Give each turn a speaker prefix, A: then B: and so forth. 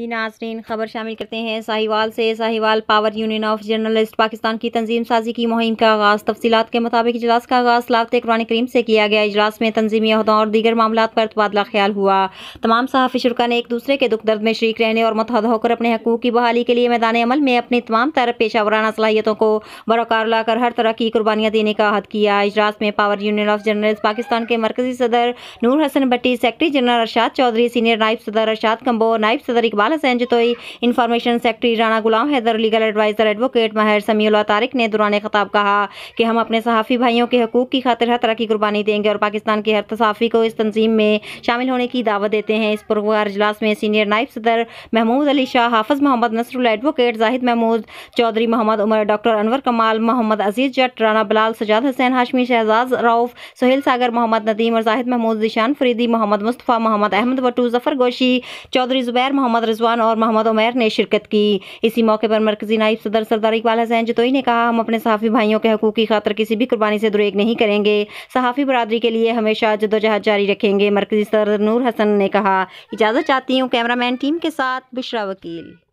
A: जी नाजरीन खबर शामिल करते हैं साहिवाल से Sahiwal power union of journalist Pakistan की तंजीम साजी की मुहिम का आगाज़ तफसीत के मुताबिक इजलास का आगाज़ सलाफत कुरान करीम से किया गया इजलास में तंजीमी अहदों और दीगर मामला पर तबादला ख्याल हुआ तमाम सहाफ़ी शुरा ने एक दूसरे के दुख दर्द में शरीक रहने और मतहद होकर अपने हकूक़ की बहाली के लिए मैदान अमल में अपनी तमाम तरफ पेशा वराना सलाहियतों को बरकार लाकर हर तरह की कुर्बानियाँ देने का अहद किया इजलास में power union of journalist Pakistan के मरकजी सदर Noor Hasan Bhatti secretary general Arshad Chaudhry senior नायब सदर अरशाद कम्बो नायब सदर इकबाल हवाले से N Jatoi information secretary Rana Ghulam Haider legal adviser advocate Mahir Samila Tariq ने दुरान खताब कहा कि हम अपने सहाफ़ी भाइयों के हकूक़ की खातिर हर तरह की कुर्बानी देंगे और पाकिस्तान के हर तसाफ़ी को इस तंजीम में शामिल होने की दावत देते हैं इस पुरवार अजलास में सीनियर नायब सदर महमूद अली शाह हाफज मोहम्मद नसर एडवोकेट जाहिद महमूद चौधरी मोहम्मद उमर डॉक्टर अनवर कमाल मोहम्मद अजीज़ जट राना बिलाल सजाद हसैन हाशमी शहजाज राउफ सुहेल सागर मोहम्मद नदीम और जाहिद महमूद जिशान फरीदी मोहम्मद मुस्तफ़ा मोहम्मद अहमद बटू जफर गोशी चौधरी जुबैर मोहम्मद रज रिजवान और मोहम्मद उमैर ने शिरकत की इसी मौके पर मरकजी नायब सदर सरदार इकबाल हसैन जतोई ने कहा हम अपने सहाफ़ी भाइयों के हकूक़ की खातर किसी भी कुर्बानी से दुरेग नहीं करेंगे सहाफ़ी बरदरी के लिए हमेशा जदोजहद जारी रखेंगे मरकजी सदर नूर हसन ने कहा इजाज़त चाहती हूँ कैमरामैन टीम के साथ बिश्रा वकील